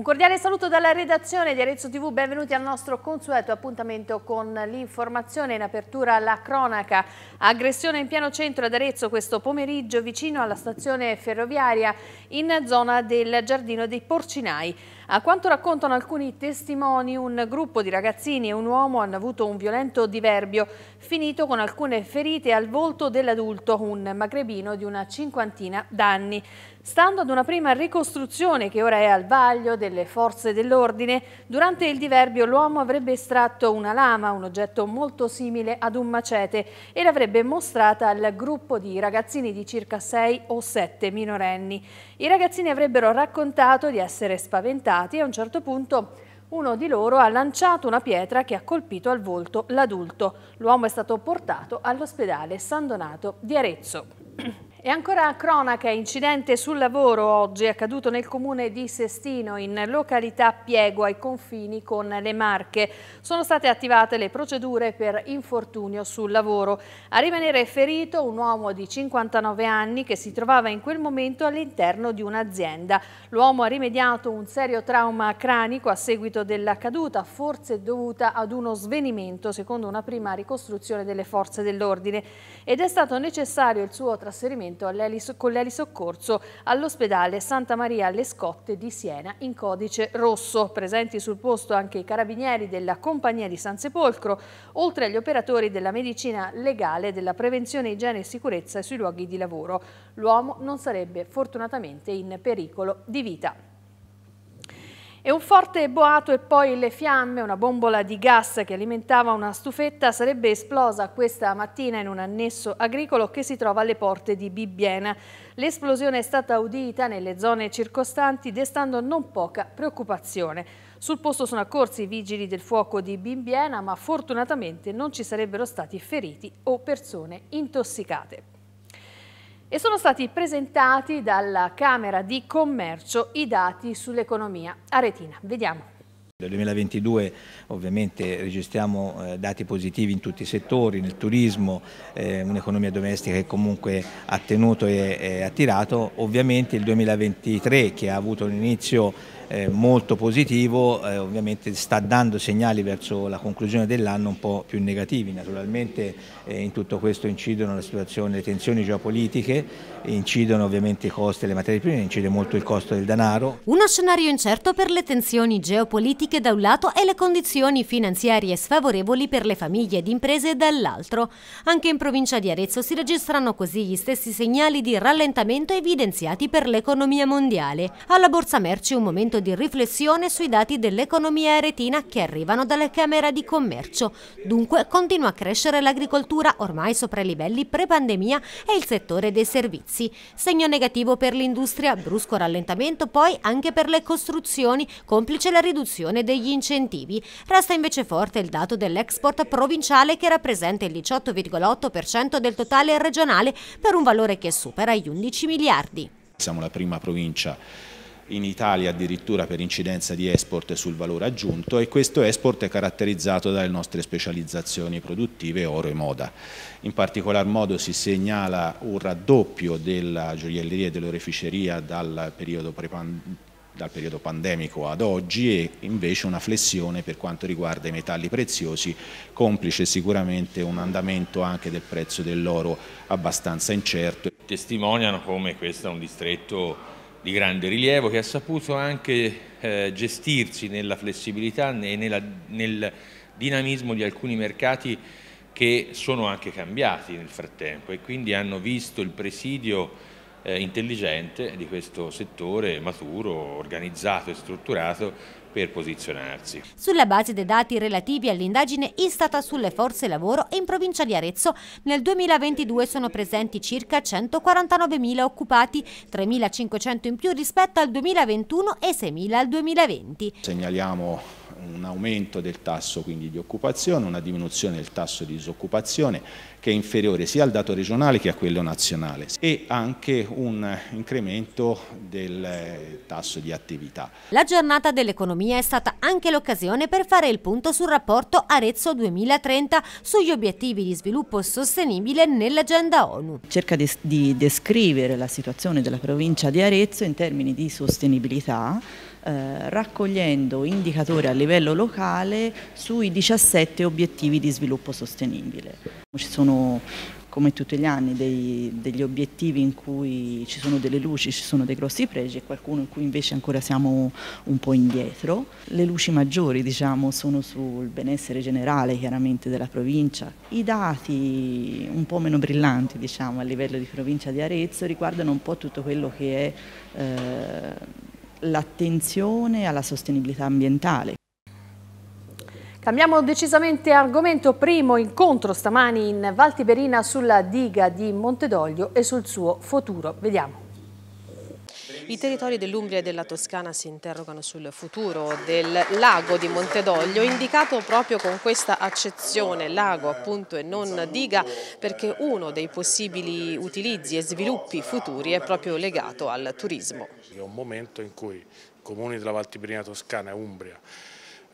Un cordiale saluto dalla redazione di Arezzo TV, benvenuti al nostro consueto appuntamento con l'informazione in apertura alla cronaca. Aggressione in piano centro ad Arezzo questo pomeriggio vicino alla stazione ferroviaria in zona del Giardino dei Porcinai. A quanto raccontano alcuni testimoni, un gruppo di ragazzini e un uomo hanno avuto un violento diverbio finito con alcune ferite al volto dell'adulto, un magrebino di una cinquantina d'anni. Stando ad una prima ricostruzione che ora è al vaglio delle forze dell'ordine, durante il diverbio l'uomo avrebbe estratto una lama, un oggetto molto simile ad un macete, e l'avrebbe mostrata al gruppo di ragazzini di circa 6 o 7 minorenni. I ragazzini avrebbero raccontato di essere spaventati e a un certo punto uno di loro ha lanciato una pietra che ha colpito al volto l'adulto. L'uomo è stato portato all'ospedale San Donato di Arezzo. E ancora cronaca, incidente sul lavoro oggi accaduto nel comune di Sestino in località Piego ai confini con le Marche. Sono state attivate le procedure per infortunio sul lavoro. A rimanere ferito un uomo di 59 anni che si trovava in quel momento all'interno di un'azienda. L'uomo ha rimediato un serio trauma cranico a seguito della caduta, forse dovuta ad uno svenimento secondo una prima ricostruzione delle forze dell'ordine ed è stato necessario il suo trasferimento trasferimento con l'Eli Soccorso all'ospedale Santa Maria alle Scotte di Siena in codice rosso. Presenti sul posto anche i carabinieri della Compagnia di San Sepolcro, oltre agli operatori della medicina legale, della prevenzione, igiene e sicurezza sui luoghi di lavoro. L'uomo non sarebbe fortunatamente in pericolo di vita. E un forte boato e poi le fiamme, una bombola di gas che alimentava una stufetta, sarebbe esplosa questa mattina in un annesso agricolo che si trova alle porte di Bibbiena. L'esplosione è stata udita nelle zone circostanti, destando non poca preoccupazione. Sul posto sono accorsi i vigili del fuoco di Bibbiena, ma fortunatamente non ci sarebbero stati feriti o persone intossicate e sono stati presentati dalla Camera di Commercio i dati sull'economia aretina. Vediamo. Nel 2022 ovviamente registriamo eh, dati positivi in tutti i settori, nel turismo, eh, un'economia domestica che comunque ha tenuto e attirato, ovviamente il 2023 che ha avuto un inizio eh, molto positivo, eh, ovviamente sta dando segnali verso la conclusione dell'anno un po' più negativi. Naturalmente eh, in tutto questo incidono la situazione, le tensioni geopolitiche, incidono ovviamente i costi delle materie prime, incide molto il costo del denaro. Uno scenario incerto per le tensioni geopolitiche da un lato e le condizioni finanziarie sfavorevoli per le famiglie ed imprese dall'altro. Anche in provincia di Arezzo si registrano così gli stessi segnali di rallentamento evidenziati per l'economia mondiale. Alla Borsa Merci un momento momento di riflessione sui dati dell'economia aretina che arrivano dalla Camera di Commercio. Dunque continua a crescere l'agricoltura ormai sopra i livelli pre-pandemia e il settore dei servizi. Segno negativo per l'industria, brusco rallentamento poi anche per le costruzioni, complice la riduzione degli incentivi. Resta invece forte il dato dell'export provinciale che rappresenta il 18,8% del totale regionale per un valore che supera gli 11 miliardi. Siamo la prima provincia in Italia addirittura per incidenza di export sul valore aggiunto e questo export è caratterizzato dalle nostre specializzazioni produttive oro e moda. In particolar modo si segnala un raddoppio della gioielleria e dell'oreficeria dal periodo pre dal periodo pandemico ad oggi e invece una flessione per quanto riguarda i metalli preziosi, complice sicuramente un andamento anche del prezzo dell'oro abbastanza incerto. Testimoniano come questo è un distretto di grande rilievo che ha saputo anche eh, gestirsi nella flessibilità e nella, nel dinamismo di alcuni mercati che sono anche cambiati nel frattempo e quindi hanno visto il presidio eh, intelligente di questo settore maturo, organizzato e strutturato per posizionarsi. Sulla base dei dati relativi all'indagine Istata sulle forze lavoro in provincia di Arezzo, nel 2022 sono presenti circa 149.000 occupati, 3.500 in più rispetto al 2021 e 6.000 al 2020. Segnaliamo un aumento del tasso quindi, di occupazione, una diminuzione del tasso di disoccupazione che è inferiore sia al dato regionale che a quello nazionale e anche un incremento del eh, tasso di attività. La giornata dell'economia è stata anche l'occasione per fare il punto sul rapporto Arezzo 2030 sugli obiettivi di sviluppo sostenibile nell'agenda ONU. Cerca di, descrivere la situazione della provincia di Arezzo in termini di sostenibilità eh, raccogliendo indicatori a livello locale sui 17 obiettivi di sviluppo sostenibile. Ci sono come tutti gli anni dei, degli obiettivi in cui ci sono delle luci, ci sono dei grossi pregi e qualcuno in cui invece ancora siamo un po' indietro. Le luci maggiori diciamo, sono sul benessere generale chiaramente della provincia. I dati un po' meno brillanti diciamo, a livello di provincia di Arezzo riguardano un po' tutto quello che è... Eh, l'attenzione alla sostenibilità ambientale. Cambiamo decisamente argomento. Primo incontro stamani in Valtiberina sulla diga di Montedoglio e sul suo futuro. Vediamo. I territori dell'Umbria e della Toscana si interrogano sul futuro del lago di Montedoglio, indicato proprio con questa accezione, lago appunto e non diga, perché uno dei possibili utilizzi e sviluppi futuri è proprio legato al turismo. È un momento in cui i comuni della Valtibrina Toscana e Umbria,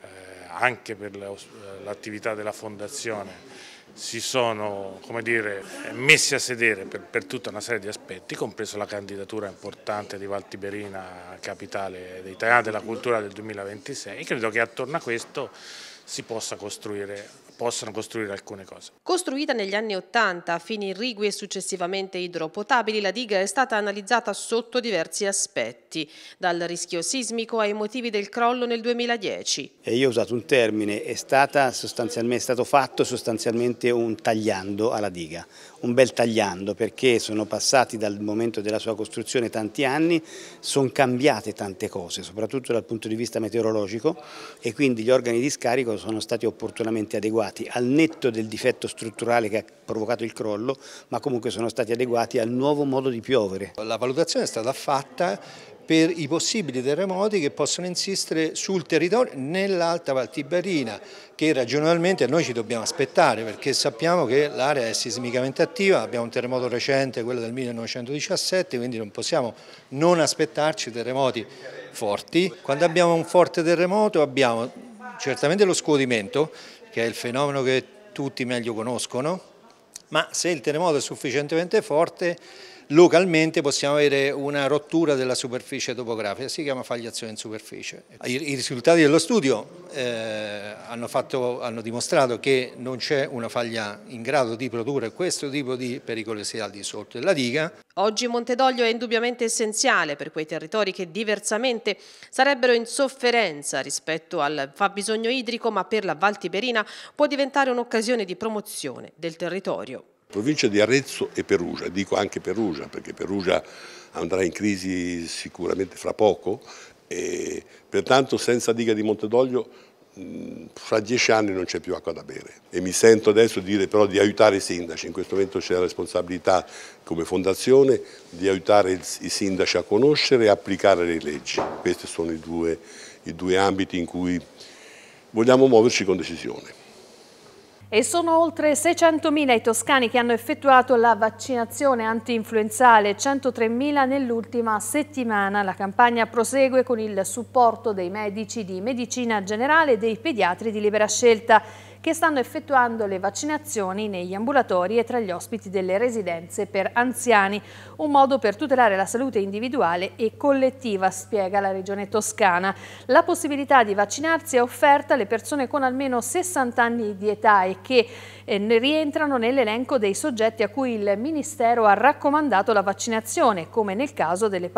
eh, anche per eh, l'attività della fondazione, si sono dire, messi a sedere per, per, tutta una serie di aspetti, compreso la candidatura importante di Valtiberina, capitale d'Italia della cultura del 2026. Credo che attorno a questo si possa costruire possano costruire alcune cose. Costruita negli anni 80 a fini irrigui e successivamente idropotabili, la diga è stata analizzata sotto diversi aspetti, dal rischio sismico ai motivi del crollo nel 2010. E io ho usato un termine, è, stata sostanzialmente, è stato fatto sostanzialmente un tagliando alla diga, un bel tagliando perché sono passati dal momento della sua costruzione tanti anni, sono cambiate tante cose, soprattutto dal punto di vista meteorologico e quindi gli organi di scarico sono stati opportunamente adeguati adeguati al netto del difetto strutturale che ha provocato il crollo, ma comunque sono stati adeguati al nuovo modo di piovere. La valutazione è stata fatta per i possibili terremoti che possono insistere sul territorio nell'Alta Valtibarina che ragionalmente noi ci dobbiamo aspettare perché sappiamo che l'area è sismicamente attiva, abbiamo un terremoto recente, quello del 1917, quindi non possiamo non aspettarci terremoti forti. Quando abbiamo un forte terremoto abbiamo certamente lo scuotimento, che è il fenomeno che tutti meglio conoscono, ma se il terremoto è sufficientemente forte localmente possiamo avere una rottura della superficie topografica, si chiama fagliazione in superficie. I, risultati dello studio eh, hanno, fatto, hanno dimostrato che non c'è una faglia in grado di produrre questo tipo di pericolosità al di sotto della diga. Oggi Montedoglio è indubbiamente essenziale per quei territori che diversamente sarebbero in sofferenza rispetto al fabbisogno idrico, ma per la Val Tiberina può diventare un'occasione di promozione del territorio. Provincia di Arezzo e Perugia, dico anche Perugia perché Perugia andrà in crisi sicuramente fra poco e pertanto senza diga di Montedoglio fra dieci anni non c'è più acqua da bere e mi sento adesso dire però di aiutare i sindaci, in questo momento c'è la responsabilità come fondazione di aiutare i sindaci a conoscere e applicare le leggi, questi sono i due, i due ambiti in cui vogliamo muoverci con decisione. E sono oltre 600.000 i toscani che hanno effettuato la vaccinazione anti-influenzale, 103.000 nell'ultima settimana. La campagna prosegue con il supporto dei medici di medicina generale e dei pediatri di libera scelta che stanno effettuando le vaccinazioni negli ambulatori e tra gli ospiti delle residenze per anziani. Un modo per tutelare la salute individuale e collettiva, spiega la Regione Toscana. La possibilità di vaccinarsi è offerta alle persone con almeno 60 anni di età e che eh, rientrano nell'elenco dei soggetti a cui il Ministero ha raccomandato la vaccinazione, come nel caso delle,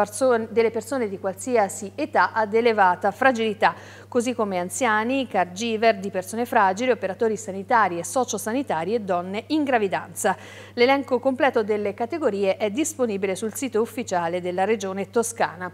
delle persone di qualsiasi età ad elevata fragilità, così come anziani, cargiver di persone fragili, operatori sanitari e sociosanitari e donne in gravidanza. L'elenco completo delle categorie è disponibile sul sito ufficiale della Regione Toscana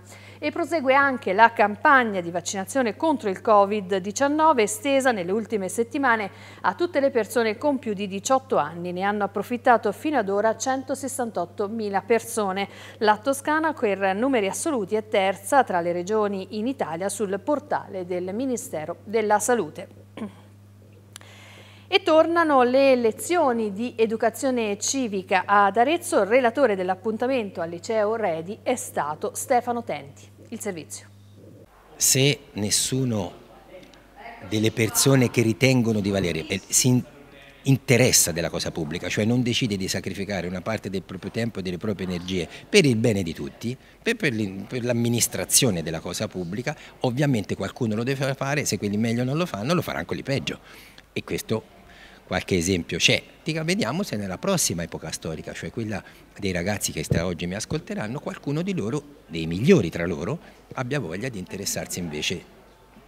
e prosegue anche la campagna di vaccinazione contro il Covid-19 estesa nelle ultime settimane a tutte le persone con più di 18 anni. Ne hanno approfittato fino ad ora 168.000 persone. La Toscana per numeri assoluti è terza tra le regioni in Italia sul portale del Ministero della Salute. E tornano le lezioni di educazione civica ad Arezzo. Il relatore dell'appuntamento al liceo Redi è stato Stefano Tenti il servizio. Se nessuno delle persone che ritengono di valere eh, si interessa della cosa pubblica, cioè non decide di sacrificare una parte del proprio tempo e delle proprie energie per il bene di tutti, per, l'amministrazione della cosa pubblica, ovviamente qualcuno lo deve fare, se quelli meglio non lo fanno lo faranno quelli peggio e questo qualche esempio c'è. Vediamo se nella prossima epoca storica, cioè quella dei ragazzi che oggi mi ascolteranno, qualcuno di loro, dei migliori tra loro, abbia voglia di interessarsi invece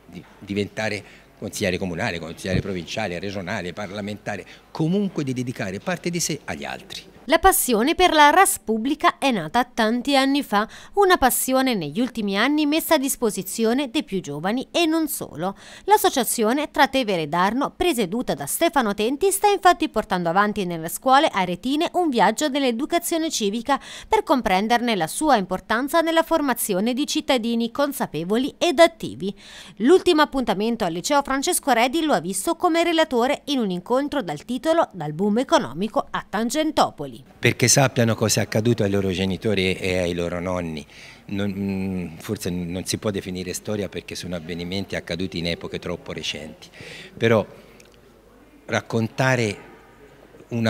di diventare consigliere comunale, consigliere provinciale, regionale, parlamentare, comunque di dedicare parte di sé agli altri. La passione per la RAS pubblica è nata tanti anni fa, una passione negli ultimi anni messa a disposizione dei più giovani e non solo. L'associazione Tratevere e Darno, presieduta da Stefano Tenti, sta infatti portando avanti nelle scuole aretine un viaggio dell'educazione civica per comprenderne la sua importanza nella formazione di cittadini consapevoli ed attivi. L'ultimo appuntamento al liceo Francesco Redi lo ha visto come relatore in un incontro dal titolo Dal boom economico a Tangentopoli figli. Perché sappiano cosa è accaduto ai loro genitori e ai loro nonni. Non, mm, forse non si può definire storia perché sono avvenimenti accaduti in epoche troppo recenti, però raccontare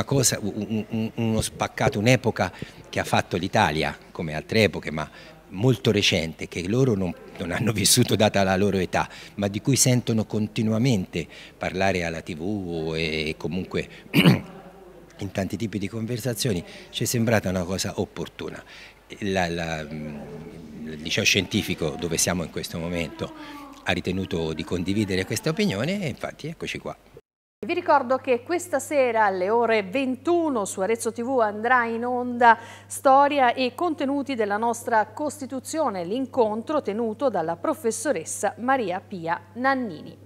cosa, uno spaccato, un'epoca che ha fatto l'Italia, come altre epoche, ma molto recente, che loro non, non, hanno vissuto data la loro età, ma di cui sentono continuamente parlare alla tv e comunque in tanti tipi di conversazioni, ci è sembrata una cosa opportuna. La, la, mm, il liceo scientifico dove siamo in questo momento ha ritenuto di condividere questa opinione e infatti eccoci qua. Vi ricordo che questa sera alle ore 21 su Arezzo TV andrà in onda storia e contenuti della nostra Costituzione, l'incontro tenuto dalla professoressa Maria Pia Nannini.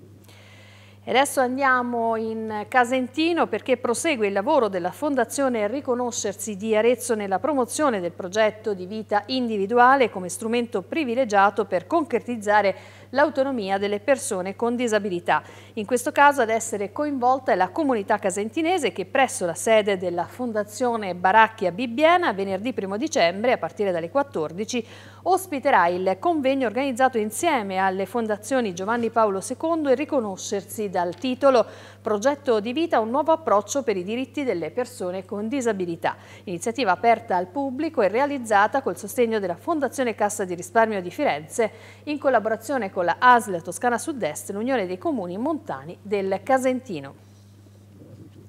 E adesso andiamo in Casentino perché prosegue il lavoro della Fondazione Riconoscersi di Arezzo nella promozione del progetto di vita individuale come strumento privilegiato per concretizzare l'autonomia delle persone con disabilità. In questo caso ad essere coinvolta è la comunità casentinese che presso la sede della Fondazione Baracchia Bibbiena venerdì 1 dicembre a partire dalle 14 ospiterà il convegno organizzato insieme alle fondazioni Giovanni Paolo II e Riconoscersi dal titolo Progetto di vita un nuovo approccio per i diritti delle persone con disabilità. Iniziativa aperta al pubblico e realizzata col sostegno della Fondazione Cassa di Risparmio di Firenze in collaborazione con con la ASL Toscana Sud-Est, l'Unione dei Comuni Montani del Casentino.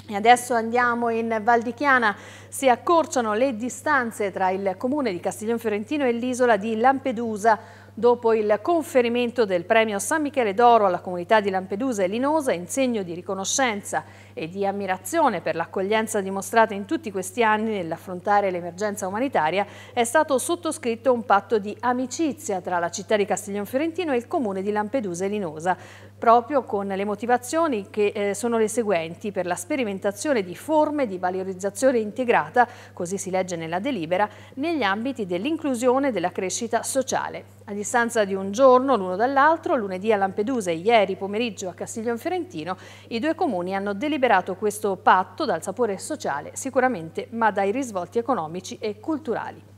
E adesso andiamo in Val di Chiana, si accorciano le distanze tra il comune di Castiglione Fiorentino e l'isola di Lampedusa, dopo il conferimento del premio San Michele d'Oro alla comunità di Lampedusa e Linosa in segno di riconoscenza e di ammirazione per l'accoglienza dimostrata in tutti questi anni nell'affrontare l'emergenza umanitaria, è stato sottoscritto un patto di amicizia tra la città di Castiglione Fiorentino e il comune di Lampedusa e Linosa proprio con le motivazioni che eh, sono le seguenti per la sperimentazione di forme di valorizzazione integrata, così si legge nella delibera, negli ambiti dell'inclusione e della crescita sociale. A distanza di un giorno l'uno dall'altro, lunedì a Lampedusa e ieri pomeriggio a Castiglion Fiorentino, i due comuni hanno deliberato questo patto dal sapore sociale sicuramente ma dai risvolti economici e culturali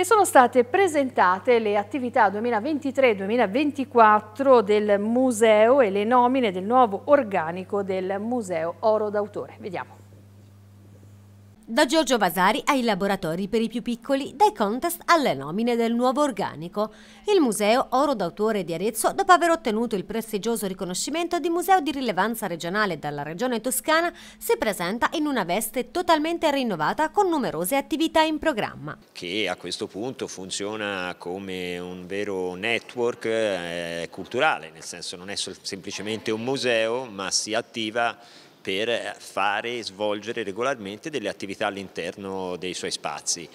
e sono state presentate le attività 2023-2024 del museo e le nomine del nuovo organico del Museo Oro d'autore. Vediamo. Da Giorgio Vasari ai laboratori per i più piccoli, dai contest alle nomine del nuovo organico. Il Museo Oro d'autore di Arezzo, dopo aver ottenuto il prestigioso riconoscimento di museo di rilevanza regionale dalla regione toscana, si presenta in una veste totalmente rinnovata con numerose attività in programma. Che a questo punto funziona come un vero network eh, culturale, nel senso non è semplicemente un museo ma si attiva per fare e svolgere regolarmente delle attività all'interno dei suoi spazi.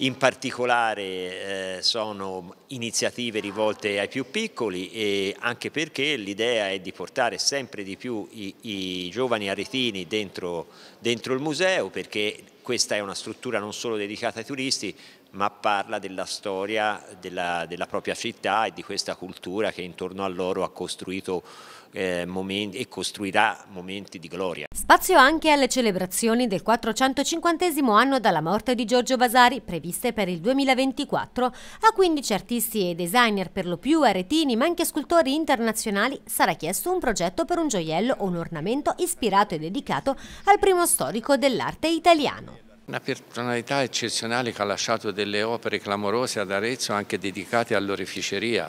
In particolare eh, sono iniziative rivolte ai più piccoli e anche perché l'idea è di portare sempre di più i, i giovani aretini dentro, dentro il museo perché questa è una struttura non solo dedicata ai turisti ma parla della storia della, della propria città e di questa cultura che intorno a loro ha costruito eh, momenti, e costruirà momenti di gloria. Spazio anche alle celebrazioni del 450 anno dalla morte di Giorgio Vasari, previste per il 2024, a 15 artisti e designer per lo più aretini ma anche scultori internazionali sarà chiesto un progetto per un gioiello o un ornamento ispirato e dedicato al primo storico dell'arte italiano. Una personalità eccezionale che ha lasciato delle opere clamorose ad Arezzo anche dedicate all'oreficeria.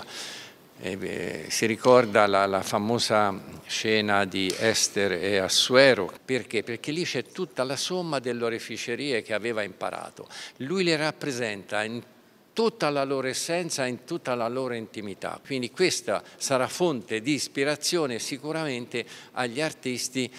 Eh, si ricorda la, la, famosa scena di Esther e Assuero, perché? Perché lì c'è tutta la somma delle oreficerie che aveva imparato. Lui le rappresenta in tutta la loro essenza, in tutta la loro intimità. Quindi questa sarà fonte di ispirazione sicuramente agli artisti.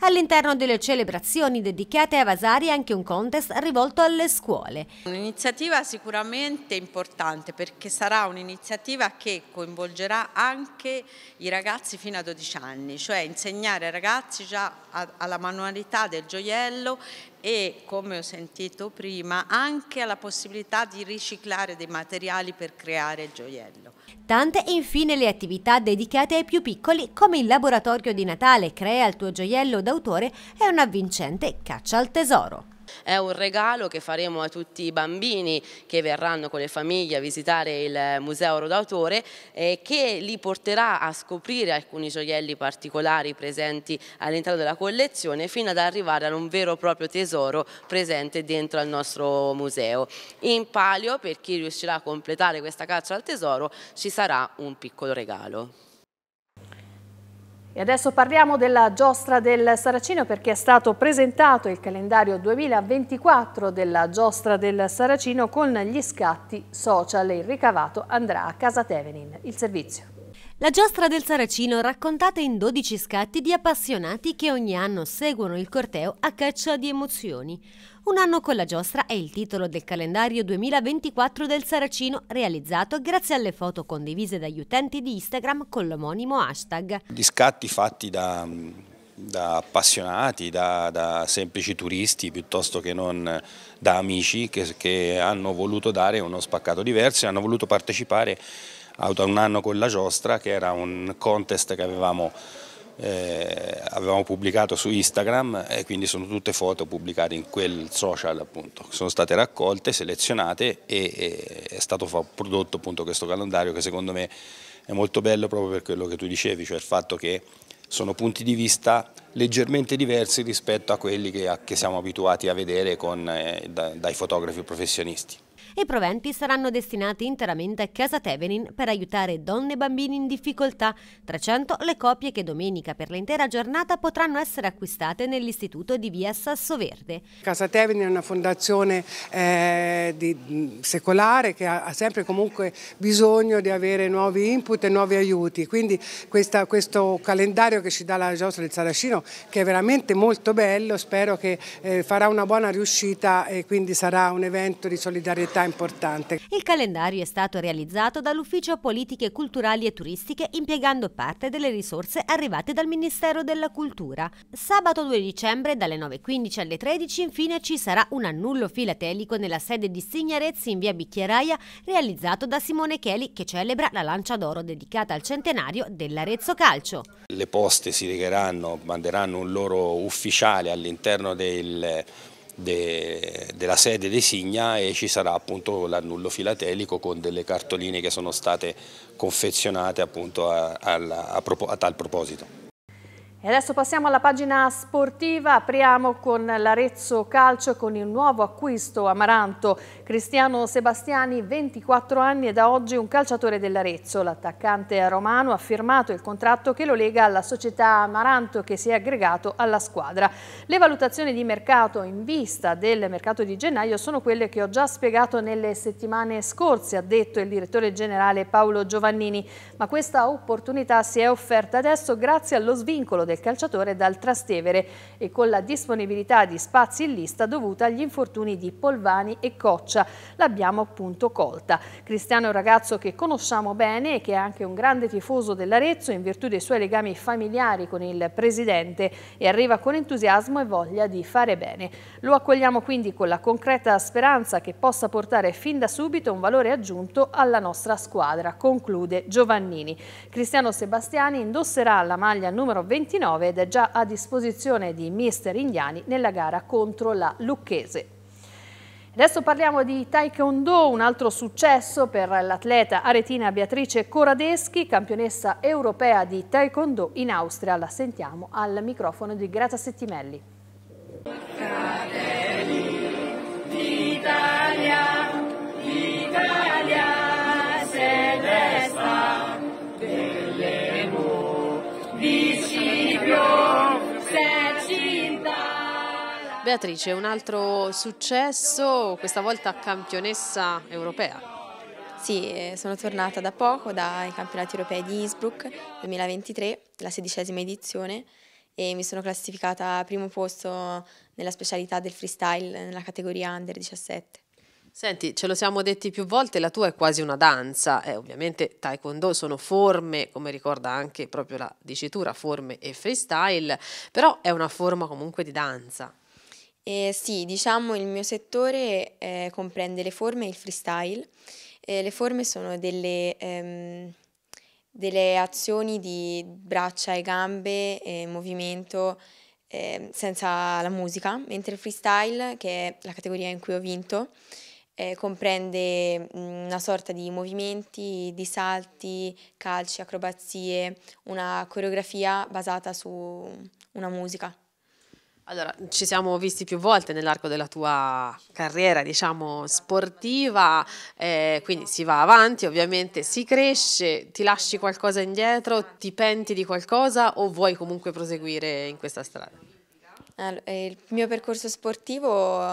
All'interno delle celebrazioni dedicate a Vasari è anche un contest rivolto alle scuole. Un'iniziativa sicuramente importante perché sarà un'iniziativa che coinvolgerà anche i ragazzi fino a 12 anni, cioè insegnare ai ragazzi già alla manualità del gioiello e, come ho sentito prima, anche alla possibilità di riciclare dei materiali per creare il gioiello. Tante infine le attività dedicate ai più piccoli, come il laboratorio di Natale Crea il tuo gioiello d'autore e un avvincente Caccia al tesoro. È un regalo che faremo a tutti i bambini che verranno con le famiglie a visitare il Museo Oro d'Autore e che li porterà a scoprire alcuni gioielli particolari presenti all'interno della collezione fino ad arrivare ad un vero e proprio tesoro presente dentro al nostro museo. In palio, per chi riuscirà a completare questa caccia al tesoro, ci sarà un piccolo regalo. E adesso parliamo della giostra del Saracino perché è stato presentato il calendario 2024 della giostra del Saracino con gli scatti social e il ricavato andrà a Casa Tevenin. Il servizio. La giostra del Saracino raccontata in 12 scatti di appassionati che ogni anno seguono il corteo a caccia di emozioni. Un anno con la giostra è il titolo del calendario 2024 del Saracino, realizzato grazie alle foto condivise dagli utenti di Instagram con l'omonimo hashtag. Gli scatti fatti da, da appassionati, da, da, semplici turisti piuttosto che non da amici che, che, hanno voluto dare uno spaccato diverso e hanno voluto partecipare a un anno con la giostra che era un contest che avevamo eh, avevamo pubblicato su Instagram e quindi sono tutte foto pubblicate in quel social appunto, sono state raccolte, selezionate e, e è stato prodotto appunto questo calendario che secondo me è molto bello proprio per quello che tu dicevi, cioè il fatto che sono punti di vista leggermente diversi rispetto a quelli che, che siamo abituati a vedere con, eh, da, dai fotografi professionisti. I proventi saranno destinati interamente a Casa Tevenin per aiutare donne e bambini in difficoltà, 300 le copie che domenica per l'intera giornata potranno essere acquistate nell'istituto di via Sasso Verde. Casa Tevenin è una fondazione eh, di, secolare che ha, ha, sempre comunque bisogno di avere nuovi input e nuovi aiuti, quindi questa, questo calendario che ci dà la giostra del Saracino che è veramente molto bello, spero che eh, farà una buona riuscita e quindi sarà un evento di solidarietà novità importante. Il calendario è stato realizzato dall'Ufficio Politiche Culturali e Turistiche impiegando parte delle risorse arrivate dal Ministero della Cultura. Sabato 2 dicembre dalle 9.15 alle 13 infine ci sarà un annullo filatelico nella sede di Signarezzi in via Bicchieraia realizzato da Simone Cheli che celebra la lancia d'oro dedicata al centenario dell'Arezzo Calcio. Le poste si legheranno, manderanno un loro ufficiale all'interno del de, della sede di Signa e ci sarà appunto l'annullo filatelico con delle cartoline che sono state confezionate appunto a, a, a, a tal proposito. E adesso passiamo alla pagina sportiva, apriamo con l'Arezzo Calcio con il nuovo acquisto Amaranto. Cristiano Sebastiani, 24 anni e da oggi un calciatore dell'Arezzo. L'attaccante romano ha firmato il contratto che lo lega alla società Amaranto che si è aggregato alla squadra. Le valutazioni di mercato in vista del mercato di gennaio sono quelle che ho già spiegato nelle settimane scorse, ha detto il direttore generale Paolo Giovannini, ma questa opportunità si è offerta adesso grazie allo svincolo del calciatore dal Trastevere e con la disponibilità di spazi in lista dovuta agli infortuni di Polvani e Coccia. L'abbiamo appunto colta. Cristiano è un ragazzo che conosciamo bene e che è anche un grande tifoso dell'Arezzo in virtù dei suoi legami familiari con il presidente e arriva con entusiasmo e voglia di fare bene. Lo accogliamo quindi con la concreta speranza che possa portare fin da subito un valore aggiunto alla nostra squadra, conclude Giovannini. Cristiano Sebastiani indosserà la maglia numero 29 2009 ed è già a disposizione di mister indiani nella gara contro la Lucchese. Adesso parliamo di Taekwondo, un altro successo per l'atleta aretina Beatrice Coradeschi, campionessa europea di Taekwondo in Austria. La sentiamo al microfono di Grazia Settimelli. Fratelli Italia, l'Italia sedè. Beatrice, un altro successo, questa volta campionessa europea. Sì, eh, sono tornata da poco dai campionati europei di Innsbruck 2023, la sedicesima edizione, e mi sono classificata a primo posto nella specialità del freestyle nella categoria under 17. Senti, ce lo siamo detti più volte, la tua è quasi una danza, eh, ovviamente taekwondo sono forme, come ricorda anche proprio la dicitura, forme e freestyle, però è una forma comunque di danza. Eh, sì, diciamo il mio settore eh, comprende le forme e il freestyle. Eh, le forme sono delle, ehm, delle azioni di braccia e gambe, eh, movimento ehm, senza la musica, mentre il freestyle, che è la categoria in cui ho vinto, eh, comprende mm, una sorta di movimenti, di salti, calci, acrobazie, una coreografia basata su una musica. Allora, ci siamo visti più volte nell'arco della tua carriera, diciamo, sportiva, eh, quindi si va avanti, ovviamente si cresce, ti lasci qualcosa indietro, ti penti di qualcosa o vuoi comunque proseguire in questa strada? Allora, eh, il mio percorso sportivo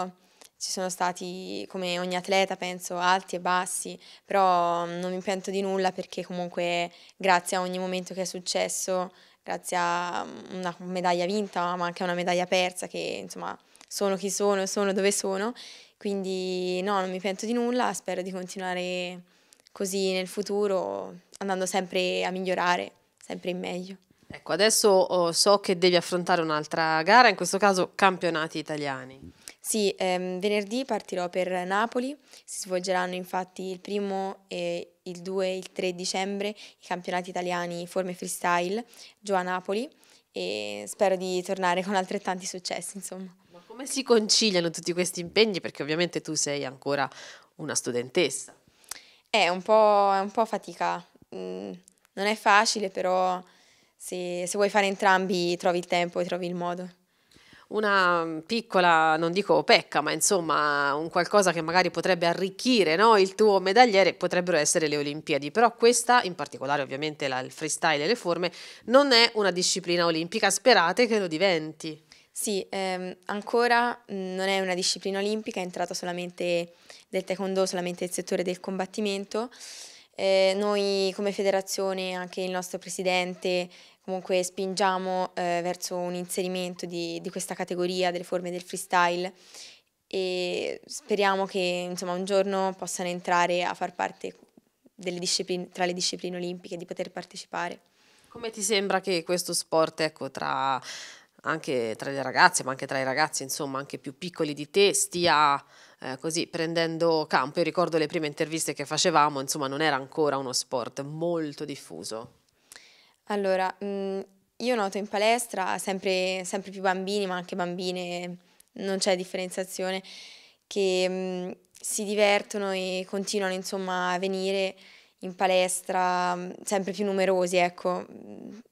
ci sono stati, come ogni atleta, penso, alti e bassi, però non mi pento di nulla perché comunque grazie a ogni momento che è successo grazie a mm, una medaglia vinta, ma anche a una medaglia persa, che insomma sono chi sono, sono dove sono. Quindi no, non mi pento di nulla, spero di continuare così nel futuro, andando sempre a migliorare, sempre in meglio. Ecco, adesso oh, so che devi affrontare un'altra gara, in questo caso campionati italiani. Sì, ehm, venerdì partirò per Napoli, si svolgeranno infatti il primo e il 2 e il 3 dicembre i campionati italiani Forme Freestyle giù a Napoli e spero di tornare con altrettanti successi, insomma. Ma come si conciliano tutti questi impegni? Perché ovviamente tu sei ancora una studentessa. Eh, è un po', è un po fatica, mm, non è facile, però se, se vuoi fare entrambi trovi il tempo e trovi il modo una mm, piccola, non dico pecca, ma insomma un qualcosa che magari potrebbe arricchire no? il tuo medagliere potrebbero essere le Olimpiadi, però questa in particolare ovviamente la, il freestyle e le forme non è una disciplina olimpica, sperate che lo diventi. Sì, ehm, ancora mm, non è una disciplina olimpica, è entrata solamente del taekwondo, solamente nel settore del combattimento eh, noi come federazione, anche il nostro presidente, comunque spingiamo eh, verso un inserimento di, di, questa categoria delle forme del freestyle e speriamo che insomma, un giorno possano entrare a far parte tra le discipline olimpiche, di poter partecipare. Come ti sembra che questo sport, ecco, tra, anche tra le ragazze, ma anche tra i ragazzi, insomma, anche più piccoli di te, stia eh, così prendendo campo. Io ricordo le prime interviste che facevamo, insomma non era ancora uno sport molto diffuso. Allora, mh, mm, io noto in palestra sempre, sempre, più bambini, ma anche bambine, non c'è differenziazione, che mh, mm, si divertono e continuano insomma a venire in palestra mm, sempre più numerosi, ecco.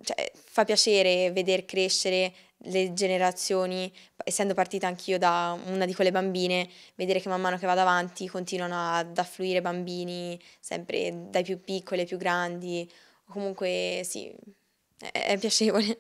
Cioè, fa piacere vedere crescere le generazioni essendo partita anch'io da una di quelle bambine, vedere che man mano che vado avanti continuano ad affluire bambini, sempre dai più piccoli ai più grandi, comunque sì, è, è piacevole.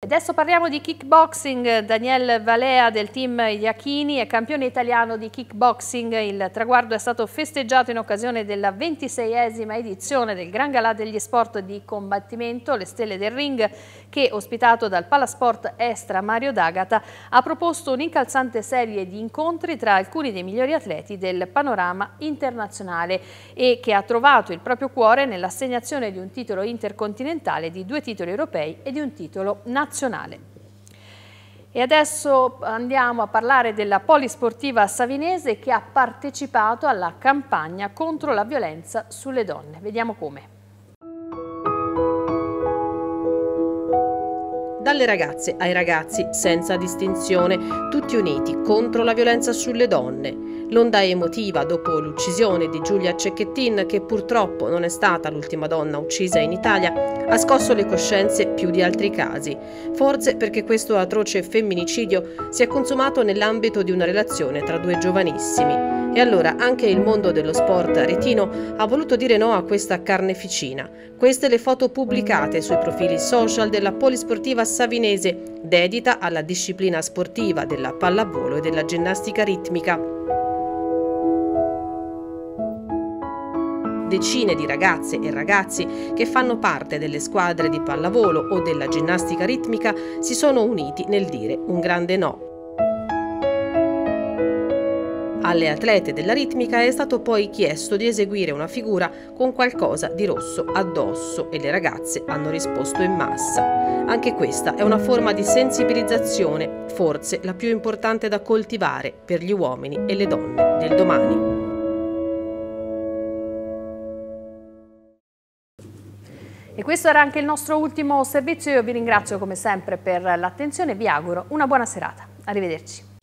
Adesso parliamo di kickboxing, Daniel Valea del team Iachini è campione italiano di kickboxing, il traguardo è stato festeggiato in occasione della ventiseiesima edizione del Gran Galà degli Sport di Combattimento, le Stelle del Ring, che ospitato dal Palasport Estra Mario D'Agata ha proposto un'incalzante serie di incontri tra alcuni dei migliori atleti del panorama internazionale e che ha trovato il proprio cuore nell'assegnazione di un titolo intercontinentale, di due titoli europei e di un titolo nazionale nazionale. E adesso andiamo a parlare della polisportiva savinese che ha partecipato alla campagna contro la violenza sulle donne. Vediamo come. dalle ragazze ai ragazzi senza distinzione, tutti uniti contro la violenza sulle donne. L'onda emotiva dopo l'uccisione di Giulia Cecchettin, che purtroppo non è stata l'ultima donna uccisa in Italia, ha scosso le coscienze più di altri casi, forse perché questo atroce femminicidio si è consumato nell'ambito di una relazione tra due giovanissimi. E allora anche il mondo dello sport aretino ha voluto dire no a questa carneficina. Queste le foto pubblicate sui profili social della polisportiva savinese, dedita alla disciplina sportiva della pallavolo e della ginnastica ritmica. decine di ragazze e ragazzi che fanno parte delle squadre di pallavolo o della ginnastica ritmica si sono uniti nel dire un grande no alle atlete della ritmica è stato poi chiesto di eseguire una figura con qualcosa di rosso addosso e le ragazze hanno risposto in massa. Anche questa è una forma di sensibilizzazione, forse la più importante da coltivare per gli uomini e le donne del domani. E questo era anche il nostro ultimo servizio, io vi ringrazio come sempre per l'attenzione e vi auguro una buona serata. Arrivederci.